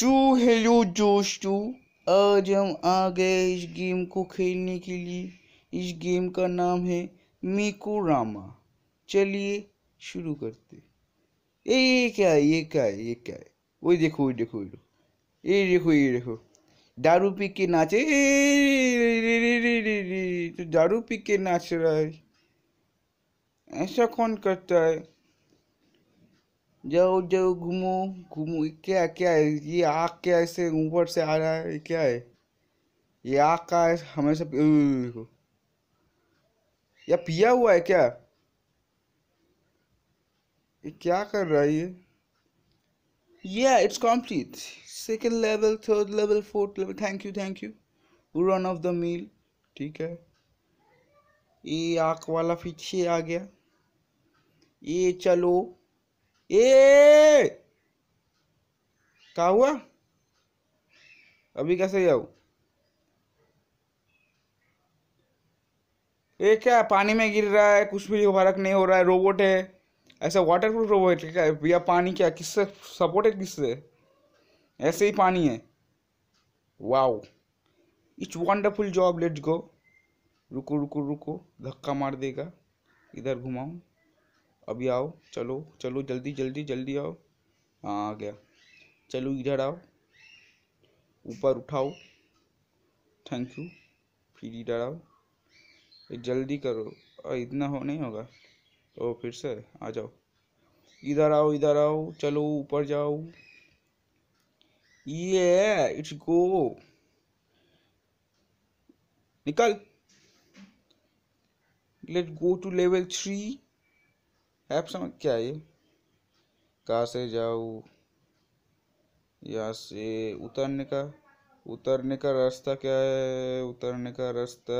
To hello दोस्तों आज हम आ गए इस गेम को खेलने के लिए इस गेम का नाम है मीको रामा चलिए शुरू करते ए ये क्या है ये क्या है ये क्या है वो देखो वो देखो ये देखो ये देखो दारू पी के नाचे तो दारू पी के नाच रहा है ऐसा कौन करता है जाओ जाओ घूमो घूमो क्या क्या है ये आग क्या ऐसे ऊपर से आ रहा है क्या है ये आग का है हमेशा या पिया हुआ है क्या ये क्या कर रहा है ये या it's complete second level third level fourth level thank you thank you run of the meal ठीक है ये आग वाला पीछे आ गया ये चलो ए क्या हुआ अभी कैसे जाऊ ये क्या पानी में गिर रहा है कुछ भी फर्क नहीं हो रहा है रोबोट है ऐसा वाटर प्रूफ रोबोट क्या या पानी क्या किससे सपोर्ट है किससे ऐसे ही पानी है wow it's wonderful job let's go रुको रुको रुको धक्का मार देगा इधर घुमाऊँ अभी आओ चलो चलो जल्दी जल्दी जल्दी आओ हाँ आ गया चलो इधर आओ ऊपर उठाओ थैंक यू फिर इधर आओ जल्दी करो और इतना हो नहीं होगा तो फिर से आ जाओ इधर आओ इधर आओ चलो ऊपर जाओ ये इट्स गो निकल let go to level three app समझ क्या है ये कहाँ से जाऊँ यहाँ से उतरने का उतरने का रास्ता क्या है उतरने का रास्ता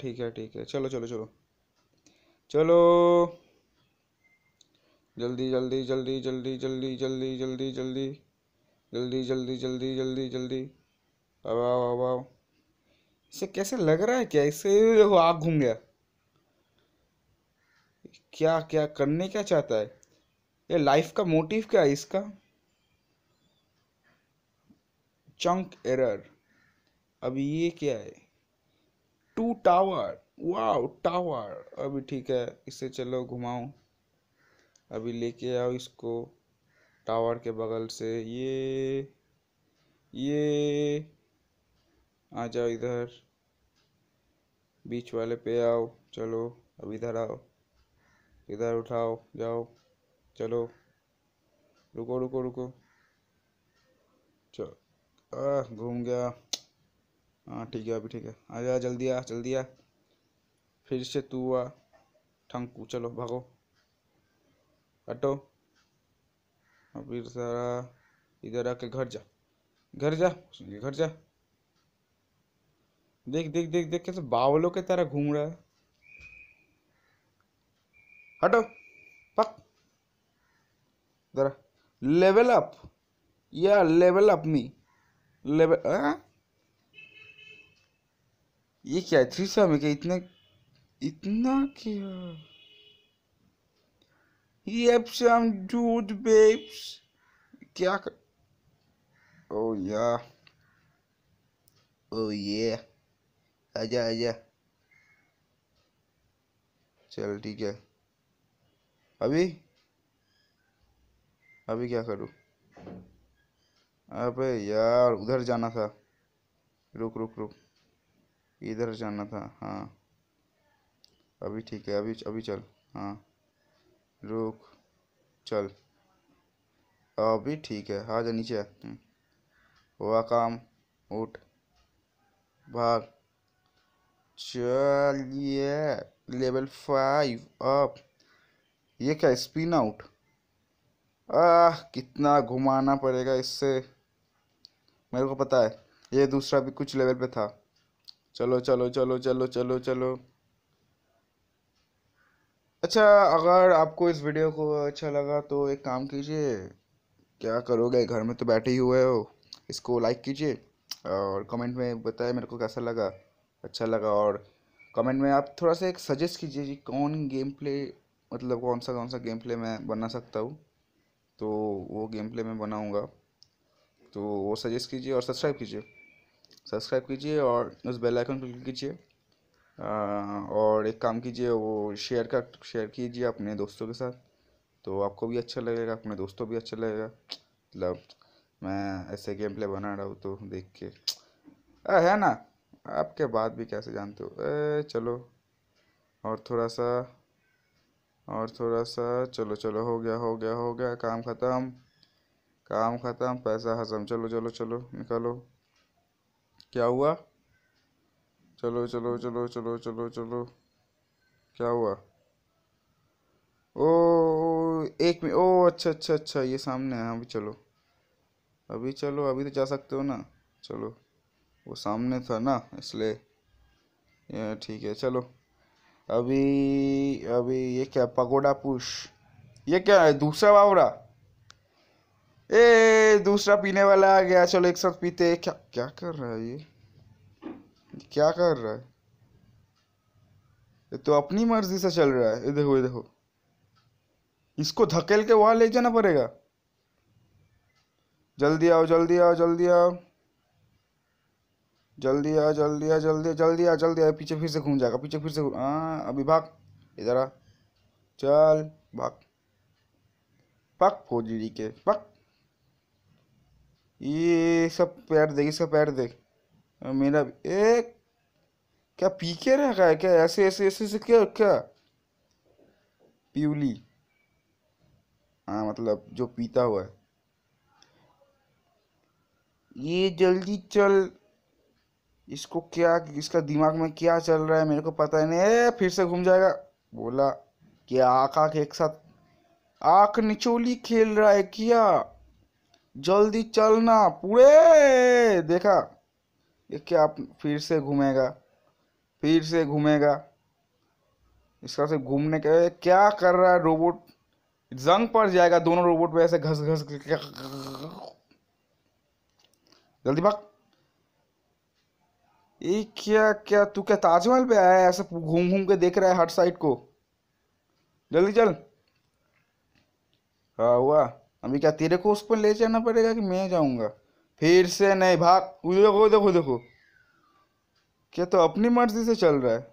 ठीक है ठीक है चलो चलो चलो चलो जल्दी जल्दी जल्दी जल्दी जल्दी जल्दी जल्दी जल्दी जल्दी जल्दी जल्दी जल्दी जल्दी अब आओ अब आओ इसे कैसे लग रहा है क्या इससे आग घूम गया क्या क्या करने क्या चाहता है ये लाइफ का मोटिव क्या है इसका चंक एरर अब ये क्या है टू टावर वाओ टावर अभी ठीक है इसे चलो घुमाओ अभी लेके आओ इसको टावर के बगल से ये ये आ जाओ इधर बीच वाले पे आओ चलो अब इधर आओ इधर उठाओ जाओ चलो रुको रुको रुको चलो घूम गया हाँ ठीक है अभी ठीक है आ जा जल्दी आ जल्दी आ फिर से तू आ ठंकू चलो भागो हटो अभी सारा इधर आके घर जा घर जा घर जा देख देख देख देख कैसे बावलों के तरह घूम रहा है हटो पक लेवल अप या लेवल अप मी लेवल आ? ये क्या है थ्री सौ में क्या इतना इतना क्या Yep, some dude babes. क्या कर... Oh yeah. Oh yeah. आजा आजा चल ठीक है अभी अभी क्या करूँ अबे यार उधर जाना था रुक रुक रुक इधर जाना था हाँ अभी ठीक है अभी अभी चल हाँ रुक चल अभी ठीक है हाँ जा नीचे हम्म। हुआ काम उठ भाग चलिए लेवल फाइव अप ये क्या स्पिन आउट आह कितना घुमाना पड़ेगा इससे मेरे को पता है ये दूसरा भी कुछ लेवल पे था चलो चलो चलो चलो चलो चलो अच्छा अगर आपको इस वीडियो को अच्छा लगा तो एक काम कीजिए क्या करोगे घर में तो बैठे ही हुए हो इसको लाइक कीजिए और कमेंट में बताए मेरे को कैसा लगा अच्छा लगा और कमेंट में आप थोड़ा सा एक सजेस्ट कीजिए जी कौन गेम प्ले मतलब कौन सा कौन सा गेम प्ले मैं बना सकता हूँ तो वो गेम प्ले मैं बनाऊँगा तो वो सजेस्ट कीजिए और सब्सक्राइब कीजिए सब्सक्राइब कीजिए और उस बेल आइकन पर क्लिक कीजिए और एक काम कीजिए वो शेयर का शेयर कीजिए अपने दोस्तों के साथ तो आपको भी अच्छा लगेगा अपने दोस्तों भी अच्छा लगेगा मतलब मैं ऐसे गेम प्ले बना रहा हूँ तो देख के आ, है ना आपके बात भी कैसे जानते हो चलो और थोड़ा सा और थोड़ा सा चलो चलो हो गया हो गया हो गया काम ख़त्म काम ख़त्म पैसा हजम चलो चलो चलो निकालो क्या हुआ चलो चलो चलो चलो चलो चलो क्या हुआ ओ एक मिनट ओ अच्छा अच्छा अच्छा ये सामने है अभी चलो अभी चलो अभी तो जा सकते हो ना चलो वो सामने था ना इसलिए ठीक है चलो अभी अभी ये क्या पगोडा पुश ये क्या है दूसरा बावड़ा ए दूसरा पीने वाला आ गया चलो एक साथ पीते क्या क्या कर रहा है ये क्या कर रहा है ये तो अपनी मर्जी से चल रहा है ये देखो ये देखो इसको धकेल के वहां ले जाना पड़ेगा जल्दी आओ जल्दी आओ जल्दी आओ जल्दी आ जल्दी आ जल्दी जल्दी आ जल्दी आ पीछे फिर से घूम जाएगा पीछे फिर से हाँ अभी भाग इधर आ चल भाग पक फौजी के पक ये सब पैर देख इसका पैर देख मेरा एक क्या पी के रखा है क्या ऐसे ऐसे ऐसे से क्या क्या पीवली हाँ मतलब जो पीता हुआ है ये जल्दी चल इसको क्या इसका दिमाग में क्या चल रहा है मेरे को पता ही नहीं ए, फिर से घूम जाएगा बोला क्या आँख आँख एक साथ आँख निचोली खेल रहा है किया जल्दी चलना पूरे देखा ये क्या आप फिर से घूमेगा फिर से घूमेगा इसका से घूमने के क्या कर रहा है रोबोट जंग पड़ जाएगा दोनों रोबोट में ऐसे घस घस जल्दी भाग ये क्या क्या तू क्या ताजमहल पे आया है ऐसा घूम घूम के देख रहा है हर साइड को जल्दी चल हाँ हुआ अभी क्या तेरे को उस पर ले जाना पड़ेगा कि मैं जाऊंगा फिर से नहीं भाग देखो देखो देखो क्या तो अपनी मर्जी से चल रहा है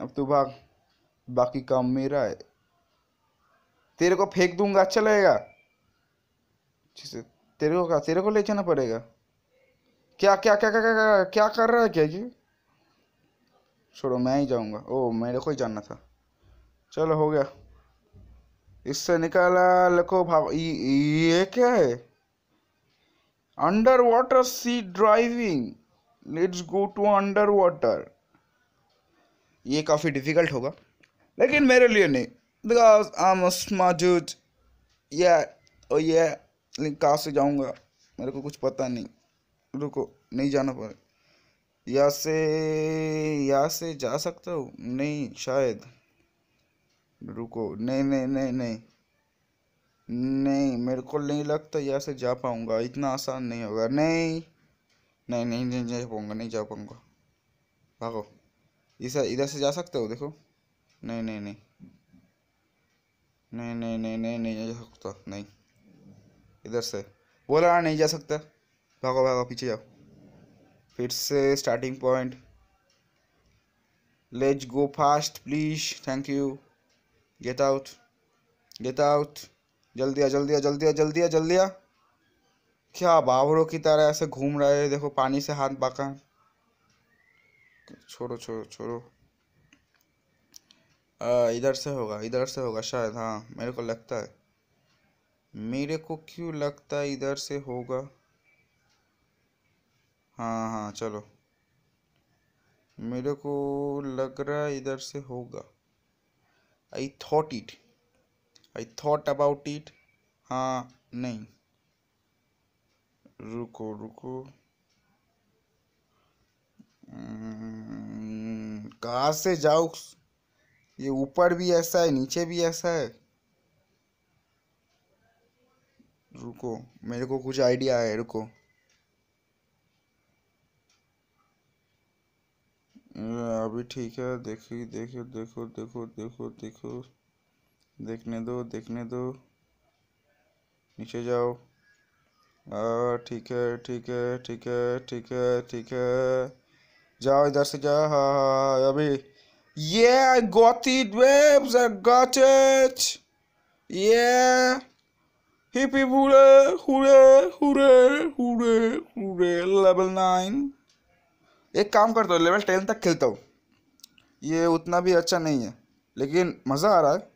अब तू भाग बाकी काम मेरा है तेरे को फेंक दूंगा अच्छा लगेगा तेरे को क्या तेरे को ले जाना पड़ेगा क्या क्या क्या क्या क्या क्या कर रहा है क्या जी छोड़ो मैं ही जाऊंगा ओ मेरे को ही जानना था चलो हो गया इससे निकाला लखो भाव ये क्या है under water sea driving let's go to under water ये काफ़ी डिफिकल्ट होगा लेकिन मेरे लिए नहीं बिकॉज आई एम या और ये कहाँ से जाऊंगा मेरे को कुछ पता नहीं रुको नहीं जाना पड़े यहाँ से यहाँ से जा सकता हूँ नहीं शायद रुको नहीं नहीं नहीं नहीं नहीं मेरे को नहीं लगता यहाँ से जा पाऊँगा इतना आसान नहीं होगा नहीं नहीं नहीं नहीं जा पाऊँगा नहीं जा पाऊँगा भागो इस इधर से जा सकते हो देखो नहीं नहीं नहीं नहीं नहीं नहीं नहीं नहीं जा सकता नहीं इधर से बोला नहीं जा सकता भागो भागो पीछे जाओ फिर से starting point let's go fast please thank you get out get out जल्दी आ जल्दी आ जल्दी आ जल्दी आ जल्दी आ क्या बाबरों की तरह ऐसे घूम रहे है देखो पानी से हाथ बाका छोड़ो छोड़ो छोड़ो इधर से होगा इधर से होगा शायद हाँ मेरे को लगता है मेरे को क्यों लगता है इधर से होगा हाँ हाँ चलो मेरे को लग रहा है इधर से होगा I thought it I thought about it हाँ नहीं रुको रुको hmm, कहा से जाओ ये ऊपर भी ऐसा है नीचे भी ऐसा है रुको मेरे को कुछ आइडिया है रुको यहाँ भी ठीक है देखिए देखिए देखो देखो देखो देखो देखने दो देखने दो नीचे जाओ आ हाँ, ठीक है ठीक है ठीक है ठीक है ठीक है जाओ इधर से जाओ हाँ हाँ, हाँ अभी ये गोती वेब्स it, babes. ये हिपी it. Hurray hurray hurray hurray level nine एक काम करता हूँ लेवल टेन तक खेलता हूँ ये उतना भी अच्छा नहीं है लेकिन मज़ा आ रहा है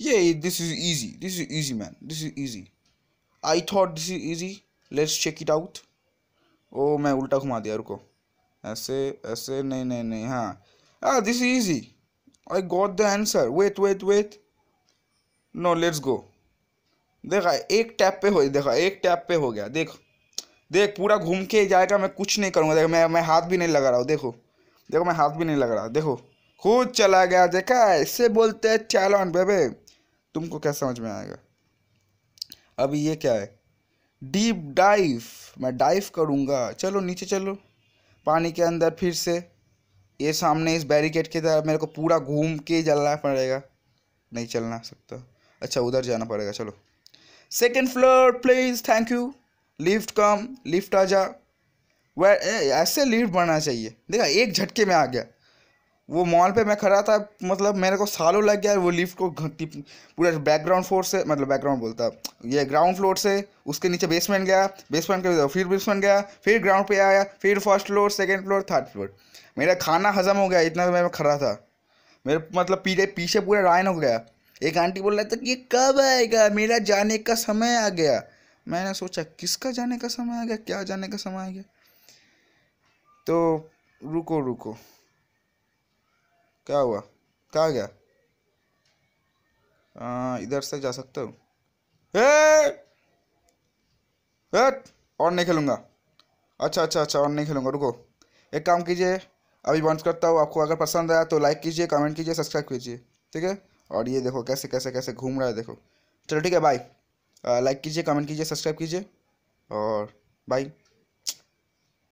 ये this is easy this is easy man this is easy I thought this is easy let's check it out oh मैं उल्टा घुमा दिया रुको ऐसे ऐसे नहीं नहीं नहीं हाँ हाँ this is easy I got the answer wait wait wait no let's go देखा एक टैप पे हो देखा एक टैप पे हो गया देख देख पूरा घूम के जाएगा मैं कुछ नहीं करूँगा देख मैं मैं हाथ भी नहीं लगा रहा हूँ देखो देखो मैं हाथ भी नहीं लगा रहा देखो खुद चला गया देखा ऐसे बोलते हैं चालान बेबे तुमको क्या समझ में आएगा अब ये क्या है डीप डाइव मैं डाइव करूँगा चलो नीचे चलो पानी के अंदर फिर से ये सामने इस बैरिकेड की तरफ मेरे को पूरा घूम के जलना पड़ेगा नहीं चलना सकता अच्छा उधर जाना पड़ेगा चलो second floor please thank you lift come lift आ जा वह ऐसे लिफ्ट बनना चाहिए देखा एक झटके में आ गया वो मॉल पे मैं खड़ा था मतलब मेरे को सालों लग गया वो लिफ्ट को पूरा बैकग्राउंड फ्लोर से मतलब बैकग्राउंड बोलता ये ग्राउंड फ्लोर से उसके नीचे बेसमेंट गया बेसमेंट के फिर बेसमेंट गया फिर ग्राउंड पे आया फिर first floor second floor third floor मेरा खाना हजम हो गया इतना मैं खड़ा था मेरे मतलब पीछे पीछे पूरा लाइन हो गया एक आंटी बोल रहा था कि ये कब आएगा मेरा जाने का समय आ गया मैंने सोचा किसका जाने का समय आ गया क्या जाने का समय आ गया तो रुको रुको क्या हुआ कहा गया इधर से जा सकता हूँ और नहीं खेलूँगा अच्छा अच्छा अच्छा और नहीं खेलूँगा रुको एक काम कीजिए अभी बंद करता हूँ आपको अगर पसंद आया तो लाइक कीजिए कमेंट कीजिए सब्सक्राइब कीजिए ठीक है और ये देखो कैसे कैसे कैसे घूम रहा है देखो चलो ठीक है बाय लाइक कीजिए कमेंट कीजिए सब्सक्राइब कीजिए और बाई